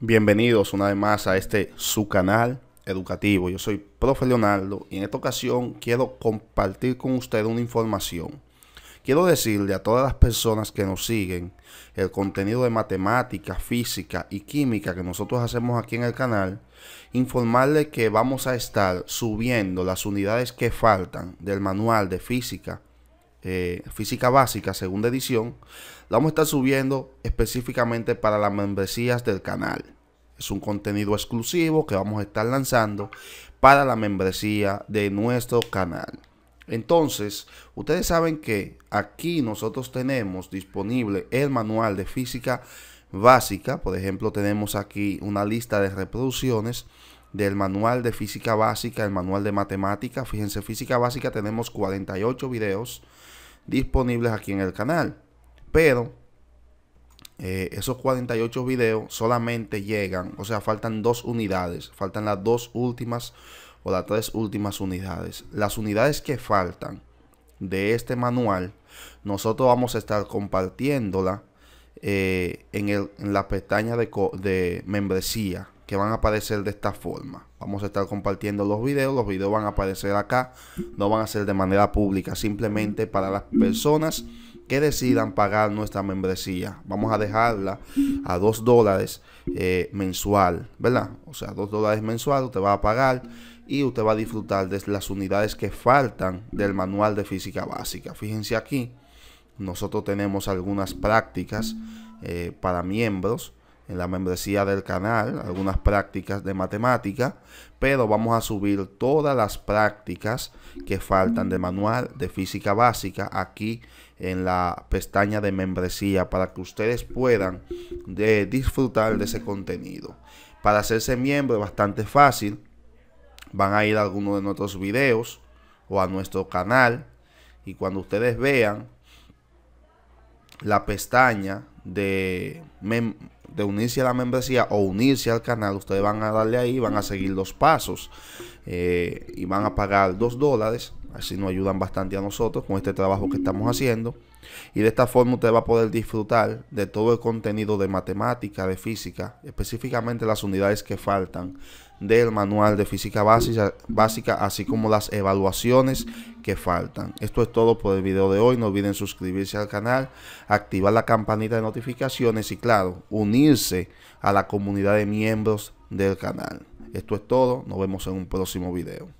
Bienvenidos una vez más a este su canal educativo. Yo soy profe Leonardo y en esta ocasión quiero compartir con ustedes una información. Quiero decirle a todas las personas que nos siguen el contenido de matemática, física y química que nosotros hacemos aquí en el canal, informarle que vamos a estar subiendo las unidades que faltan del manual de física eh, física Básica, segunda edición, la vamos a estar subiendo específicamente para las membresías del canal. Es un contenido exclusivo que vamos a estar lanzando para la membresía de nuestro canal. Entonces, ustedes saben que aquí nosotros tenemos disponible el manual de física básica. Por ejemplo, tenemos aquí una lista de reproducciones del manual de física básica, el manual de matemática. Fíjense, física básica tenemos 48 videos disponibles aquí en el canal. Pero eh, esos 48 videos solamente llegan, o sea, faltan dos unidades, faltan las dos últimas o las tres últimas unidades. Las unidades que faltan de este manual, nosotros vamos a estar compartiéndola eh, en, en, la pestaña de, de membresía que van a aparecer de esta forma. Vamos a estar compartiendo los videos, los videos van a aparecer acá, no van a ser de manera pública, simplemente para las personas que decidan pagar nuestra membresía. Vamos a dejarla a 2 dólares eh, mensual, ¿verdad? O sea, 2 dólares mensual usted va a pagar y usted va a disfrutar de las unidades que faltan del manual de física básica. Fíjense aquí, nosotros tenemos algunas prácticas eh, para miembros en la membresía del canal algunas prácticas de matemática, pero vamos a subir todas las prácticas que faltan de manual de física básica aquí en la pestaña de membresía para que ustedes puedan eh, disfrutar de ese contenido. Para hacerse miembro es bastante fácil. Van a ir a alguno de nuestros videos o a nuestro canal y cuando ustedes vean la pestaña de de unirse a la membresía o unirse al canal, ustedes van a darle ahí, van a seguir los pasos eh, y van a pagar 2 dólares Así nos ayudan bastante a nosotros con este trabajo que estamos haciendo. Y de esta forma usted va a poder disfrutar de todo el contenido de matemática, de física, específicamente las unidades que faltan del manual de física básica, básica, así como las evaluaciones que faltan. Esto es todo por el video de hoy. No olviden suscribirse al canal, activar la campanita de notificaciones y claro, unirse a la comunidad de miembros del canal. Esto es todo. Nos vemos en un próximo video.